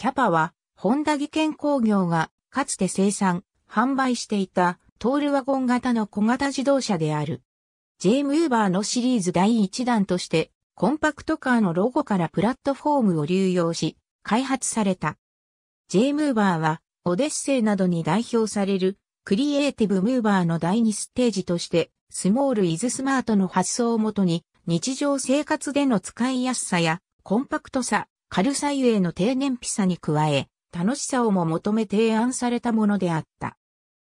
キャパは、本田技研工業が、かつて生産、販売していた、トールワゴン型の小型自動車である。J ムーバーのシリーズ第1弾として、コンパクトカーのロゴからプラットフォームを流用し、開発された。J ムーバーは、オデッセイなどに代表される、クリエイティブムーバーの第2ステージとして、スモールイズスマートの発想をもとに、日常生活での使いやすさやコンパクトさ、軽さゆえの低燃費さに加え、楽しさをも求め提案されたものであった。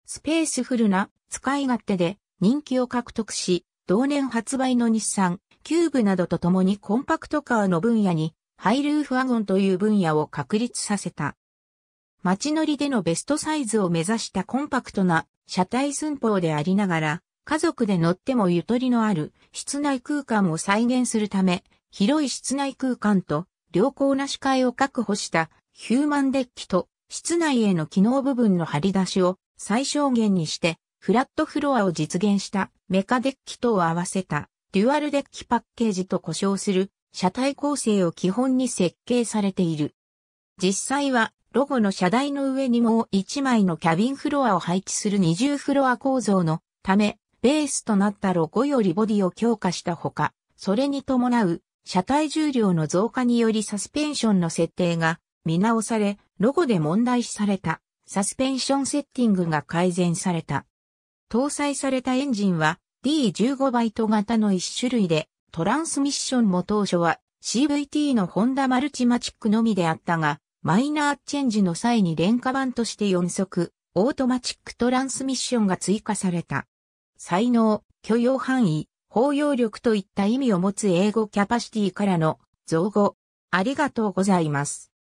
スペースフルな使い勝手で人気を獲得し、同年発売の日産、キューブなどと共にコンパクトカーの分野に、ハイルーフワゴンという分野を確立させた。街乗りでのベストサイズを目指したコンパクトな車体寸法でありながら、家族で乗ってもゆとりのある室内空間を再現するため、広い室内空間と良好な視界を確保したヒューマンデッキと室内への機能部分の張り出しを最小限にしてフラットフロアを実現したメカデッキとを合わせたデュアルデッキパッケージと呼称する車体構成を基本に設計されている。実際はロゴの車台の上にもう1枚のキャビンフロアを配置する二重フロア構造のためベースとなったロゴよりボディを強化したほか、それに伴う車体重量の増加によりサスペンションの設定が見直され、ロゴで問題視されたサスペンションセッティングが改善された。搭載されたエンジンは D15 バイト型の1種類で、トランスミッションも当初は CVT のホンダマルチマチックのみであったが、マイナーチェンジの際に廉価版として4速、オートマチックトランスミッションが追加された。才能、許容範囲、包容力といった意味を持つ英語キャパシティからの造語。ありがとうございます。